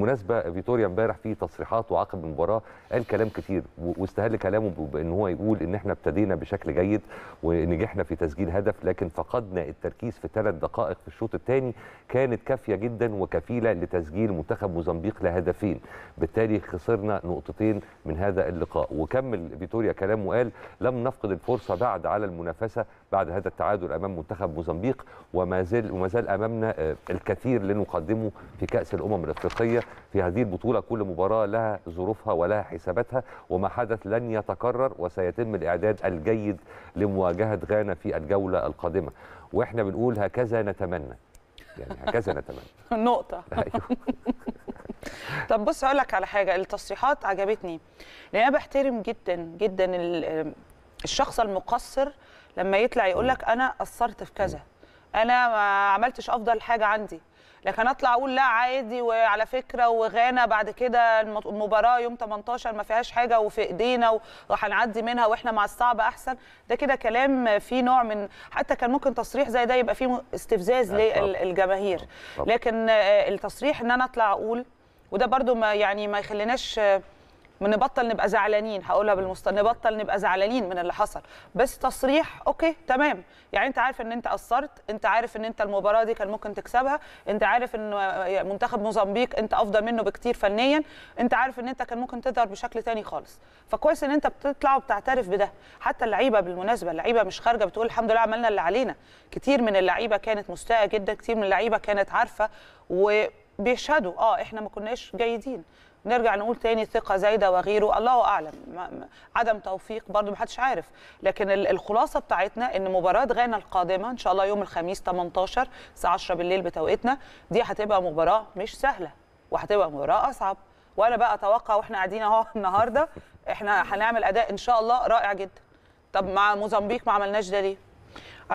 بالمناسبه فيتوريا امبارح في تصريحاته عقب المباراه قال كلام كتير واستهل كلامه بان هو يقول ان احنا ابتدينا بشكل جيد ونجحنا في تسجيل هدف لكن فقدنا التركيز في ثلاث دقائق في الشوط الثاني كانت كافيه جدا وكفيله لتسجيل منتخب موزمبيق لهدفين بالتالي خسرنا نقطتين من هذا اللقاء وكمل فيتوريا كلامه وقال لم نفقد الفرصه بعد على المنافسه بعد هذا التعادل امام منتخب موزمبيق وما زال وما زال امامنا آه، الكثير لنقدمه في كاس الامم الافريقيه في هذه البطولة كل مباراة لها ظروفها ولها حساباتها وما حدث لن يتكرر وسيتم الإعداد الجيد لمواجهة غانا في الجولة القادمة وإحنا بنقول هكذا نتمنى يعني هكذا نتمنى نقطة أيوه. طب بص اقول لك على حاجه التصريحات عجبتني لان انا بحترم جدا جدا الشخص المقصر لما يطلع يقول لك انا قصرت في كذا انا ما عملتش افضل حاجه عندي لكن اطلع اقول لا عادي وعلى فكره وغانا بعد كده المباراه يوم 18 ما فيهاش حاجه وفي ايدينا وهنعدي منها واحنا مع الصعب احسن ده كده كلام فيه نوع من حتى كان ممكن تصريح زي ده يبقى فيه استفزاز للجماهير لكن آه، التصريح ان انا اطلع اقول وده برده ما يعني ما يخليناش من نبطل نبقى زعلانين هقولها بالمصطلح نبطل نبقى زعلانين من اللي حصل بس تصريح اوكي تمام يعني انت عارف ان انت قصرت انت عارف ان انت المباراه دي كان ممكن تكسبها انت عارف ان منتخب موزمبيق انت افضل منه بكتير فنيا انت عارف ان انت كان ممكن تظهر بشكل تاني خالص فكويس ان انت بتطلع وبتعترف بده حتى اللعيبه بالمناسبه اللعيبه مش خارجه بتقول الحمد لله عملنا اللي علينا كتير من اللعيبه كانت مستاءه جدا كتير من اللعيبه كانت عارفه و بيشهدوا اه احنا ما كناش جيدين نرجع نقول تاني ثقه زايده وغيره الله اعلم عدم توفيق برضو محدش عارف لكن الخلاصه بتاعتنا ان مباراه غانا القادمه ان شاء الله يوم الخميس 18 الساعه 10 بالليل بتوقيتنا دي هتبقى مباراه مش سهله وهتبقى مباراه اصعب وانا بقى اتوقع واحنا قاعدين اهو النهارده احنا هنعمل اداء ان شاء الله رائع جدا طب مع موزمبيق ما عملناش ده ليه